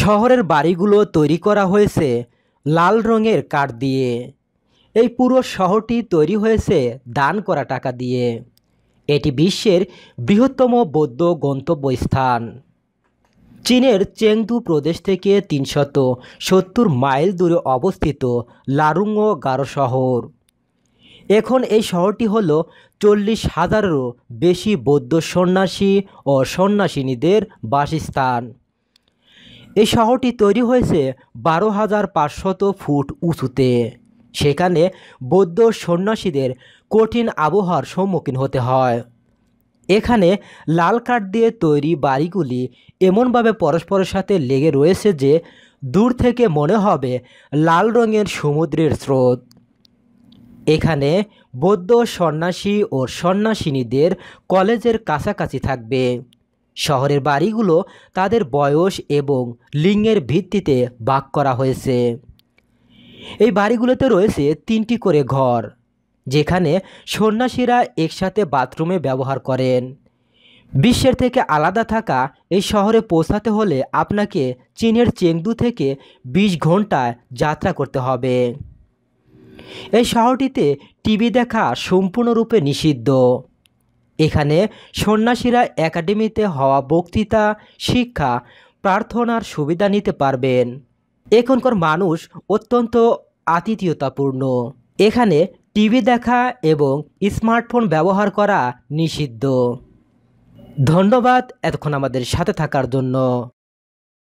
শহরের বাড়িগুলো তৈরি করা হয়েছে লাল রঙের কাঠ দিয়ে এই পুরো শহরটি তৈরি হয়েছে দান করা টাকা দিয়ে এটি বিশ্বের বৃহত্তম বৌদ্ধ গন্তব্যস্থান চীনের চেংদু প্রদেশ থেকে তিনশত সত্তর মাইল দূরে অবস্থিত লারুঙ্গো গারো শহর এখন এই শহরটি হল চল্লিশ হাজারেরও বেশি বৌদ্ধ সন্ন্যাসী ও সন্ন্যাসিনীদের বাসস্থান এই শহরটি তৈরি হয়েছে বারো হাজার পাঁচশত ফুট উঁচুতে সেখানে বৌদ্ধ সন্ন্যাসীদের কঠিন আবহাওয়ার সম্মুখীন হতে হয় এখানে লাল কাঠ দিয়ে তৈরি বাড়িগুলি এমনভাবে পরস্পরের সাথে লেগে রয়েছে যে দূর থেকে মনে হবে লাল রঙের সমুদ্রের স্রোত এখানে বৌদ্ধ সন্ন্যাসী ও সন্ন্যাসিনীদের কলেজের কাছাকাছি থাকবে শহরের বাড়িগুলো তাদের বয়স এবং লিঙ্গের ভিত্তিতে বাক করা হয়েছে এই বাড়িগুলোতে রয়েছে তিনটি করে ঘর যেখানে সন্ন্যাসীরা একসাথে বাথরুমে ব্যবহার করেন বিশ্বের থেকে আলাদা থাকা এই শহরে পৌঁছাতে হলে আপনাকে চীনের চেংদু থেকে ২০ ঘন্টা যাত্রা করতে হবে এই শহরটিতে টিভি দেখা সম্পূর্ণরূপে নিষিদ্ধ এখানে সন্ন্যাসীরা একাডেমিতে হওয়া বক্তৃতা শিক্ষা প্রার্থনার সুবিধা নিতে পারবেন এখনকার মানুষ অত্যন্ত আতিথীয়তাপূর্ণ এখানে টিভি দেখা এবং স্মার্টফোন ব্যবহার করা নিষিদ্ধ ধন্যবাদ এতক্ষণ আমাদের সাথে থাকার জন্য